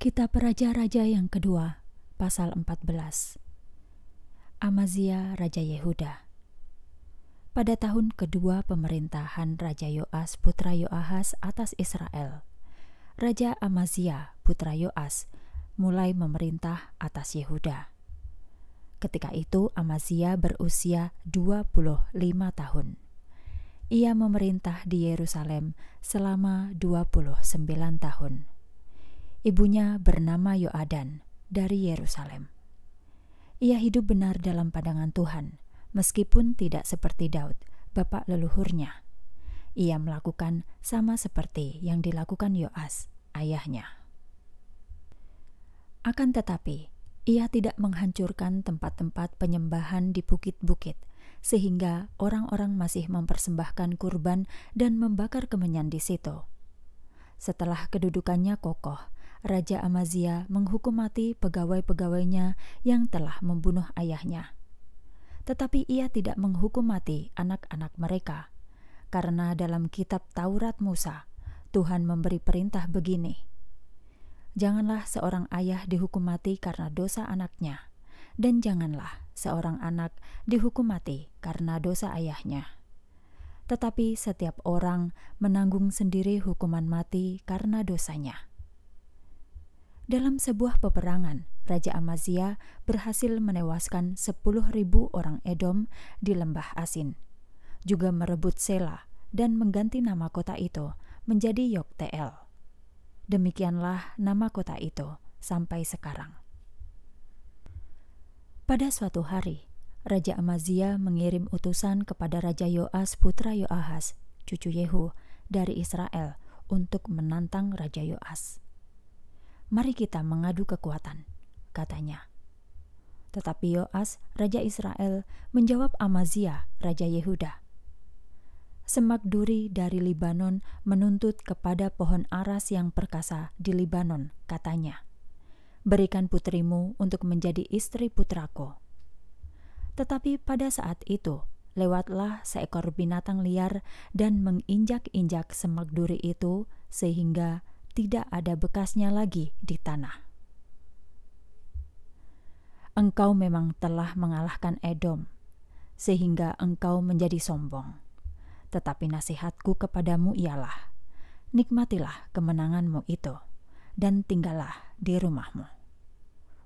Kitab Raja-Raja yang kedua, pasal 14. Amazia Raja Yehuda. Pada tahun kedua pemerintahan Raja Yoas putra Yoahas atas Israel, Raja Amazia putra Yoas mulai memerintah atas Yehuda. Ketika itu Amazia berusia 25 tahun. Ia memerintah di Yerusalem selama 29 tahun Ibunya bernama Yoadan dari Yerusalem. Ia hidup benar dalam pandangan Tuhan, meskipun tidak seperti Daud, bapak leluhurnya. Ia melakukan sama seperti yang dilakukan Yoas, ayahnya. Akan tetapi, ia tidak menghancurkan tempat-tempat penyembahan di bukit-bukit, sehingga orang-orang masih mempersembahkan kurban dan membakar kemenyan di situ. Setelah kedudukannya kokoh, Raja Amazia menghukum mati pegawai-pegawainya yang telah membunuh ayahnya. Tetapi ia tidak menghukum mati anak-anak mereka, karena dalam kitab Taurat Musa, Tuhan memberi perintah begini: "Janganlah seorang ayah dihukum mati karena dosa anaknya, dan janganlah seorang anak dihukum mati karena dosa ayahnya." Tetapi setiap orang menanggung sendiri hukuman mati karena dosanya. Dalam sebuah peperangan, Raja Amazia berhasil menewaskan 10.000 orang Edom di Lembah Asin. Juga merebut Sela dan mengganti nama kota itu menjadi Yoktel. Demikianlah nama kota itu sampai sekarang. Pada suatu hari, Raja Amazia mengirim utusan kepada Raja Yoas putra Yoahas, cucu Yehu, dari Israel untuk menantang Raja Yoas. Mari kita mengadu kekuatan, katanya. Tetapi Yoas, Raja Israel, menjawab Amaziah, Raja Yehuda. Semak duri dari Libanon menuntut kepada pohon aras yang perkasa di Libanon, katanya. Berikan putrimu untuk menjadi istri putraku. Tetapi pada saat itu, lewatlah seekor binatang liar dan menginjak-injak semak duri itu sehingga tidak ada bekasnya lagi di tanah. Engkau memang telah mengalahkan Edom, sehingga engkau menjadi sombong. Tetapi nasihatku kepadamu ialah: nikmatilah kemenanganmu itu, dan tinggallah di rumahmu.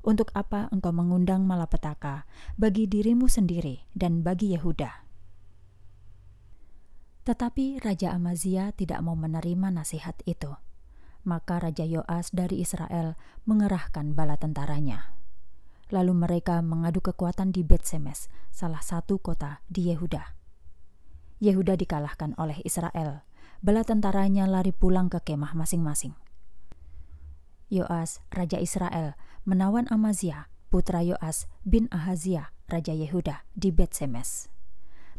Untuk apa engkau mengundang malapetaka bagi dirimu sendiri dan bagi Yehuda? Tetapi Raja Amaziah tidak mau menerima nasihat itu maka Raja Yoas dari Israel mengerahkan bala tentaranya. Lalu mereka mengadu kekuatan di Betsemes, salah satu kota di Yehuda. Yehuda dikalahkan oleh Israel. Bala tentaranya lari pulang ke kemah masing-masing. Yoas, Raja Israel, menawan Amaziah, putra Yoas bin Ahaziah, Raja Yehuda, di Betsemes.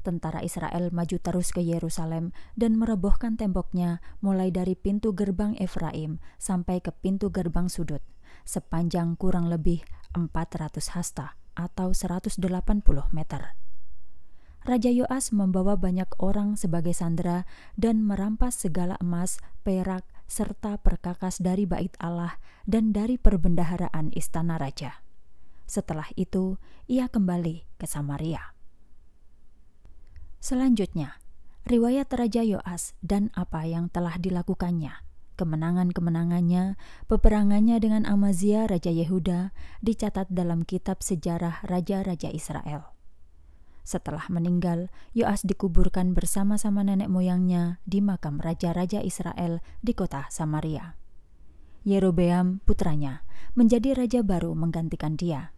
Tentara Israel maju terus ke Yerusalem dan merobohkan temboknya mulai dari pintu gerbang Efraim sampai ke pintu gerbang sudut, sepanjang kurang lebih 400 hasta atau 180 meter. Raja Yoas membawa banyak orang sebagai sandera dan merampas segala emas, perak, serta perkakas dari bait Allah dan dari perbendaharaan istana raja. Setelah itu, ia kembali ke Samaria. Selanjutnya, riwayat Raja Yoas dan apa yang telah dilakukannya, kemenangan-kemenangannya, peperangannya dengan amaziah Raja Yehuda dicatat dalam kitab sejarah Raja-Raja Israel. Setelah meninggal, Yoas dikuburkan bersama-sama nenek moyangnya di makam raja-raja Israel di kota Samaria. Yerobeam, putranya, menjadi raja baru menggantikan dia.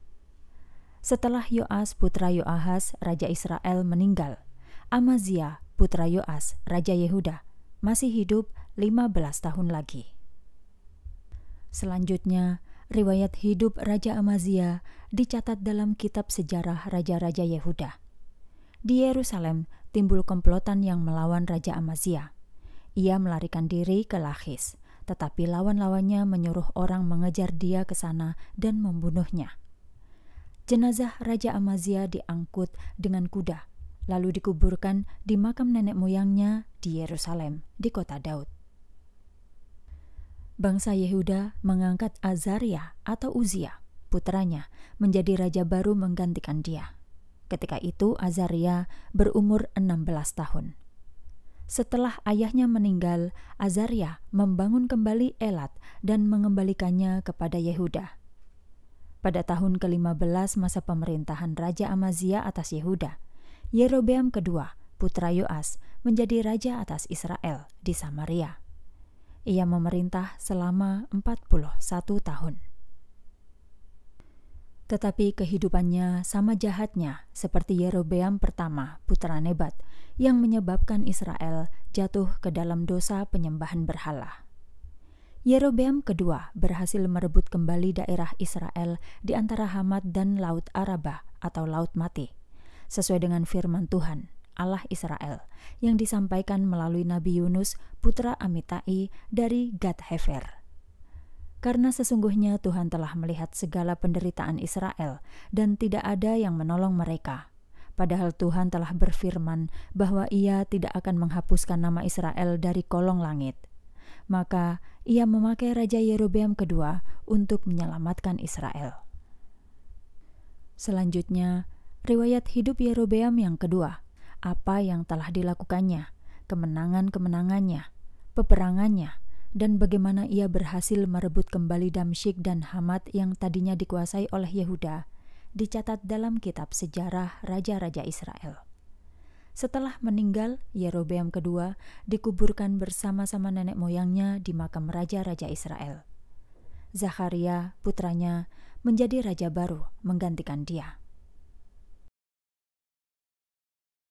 Setelah Yoas, putra Yoahas, raja Israel meninggal, Amaziah, putra Yoas, Raja Yehuda, masih hidup 15 tahun lagi. Selanjutnya, riwayat hidup Raja Amaziah dicatat dalam kitab sejarah Raja-Raja Yehuda. Di Yerusalem timbul komplotan yang melawan Raja Amaziah. Ia melarikan diri ke Lachis, tetapi lawan-lawannya menyuruh orang mengejar dia ke sana dan membunuhnya. Jenazah Raja Amaziah diangkut dengan kuda lalu dikuburkan di makam nenek moyangnya di Yerusalem, di kota Daud. Bangsa Yehuda mengangkat Azaria atau Uzia, putranya, menjadi raja baru menggantikan dia. Ketika itu Azaria berumur 16 tahun. Setelah ayahnya meninggal, Azaria membangun kembali Elat dan mengembalikannya kepada Yehuda. Pada tahun ke-15 masa pemerintahan Raja Amazia atas Yehuda, Yerobeam kedua, putra Yoas, menjadi raja atas Israel di Samaria. Ia memerintah selama 41 tahun. Tetapi kehidupannya sama jahatnya seperti Yerobeam pertama, putra Nebat, yang menyebabkan Israel jatuh ke dalam dosa penyembahan berhala. Yerobeam kedua berhasil merebut kembali daerah Israel di antara Hamad dan Laut Araba atau Laut Mati sesuai dengan firman Tuhan, Allah Israel, yang disampaikan melalui Nabi Yunus, putra Amitai dari Gad Hefer. Karena sesungguhnya Tuhan telah melihat segala penderitaan Israel dan tidak ada yang menolong mereka. Padahal Tuhan telah berfirman bahwa ia tidak akan menghapuskan nama Israel dari kolong langit. Maka ia memakai Raja Yerobeam kedua untuk menyelamatkan Israel. Selanjutnya, riwayat hidup Yerobeam yang kedua, apa yang telah dilakukannya, kemenangan-kemenangannya, peperangannya, dan bagaimana ia berhasil merebut kembali Damsyik dan Hamad yang tadinya dikuasai oleh Yehuda, dicatat dalam kitab sejarah Raja-Raja Israel. Setelah meninggal, Yerobeam kedua dikuburkan bersama-sama nenek moyangnya di makam Raja-Raja Israel. Zakaria, putranya, menjadi raja baru menggantikan dia.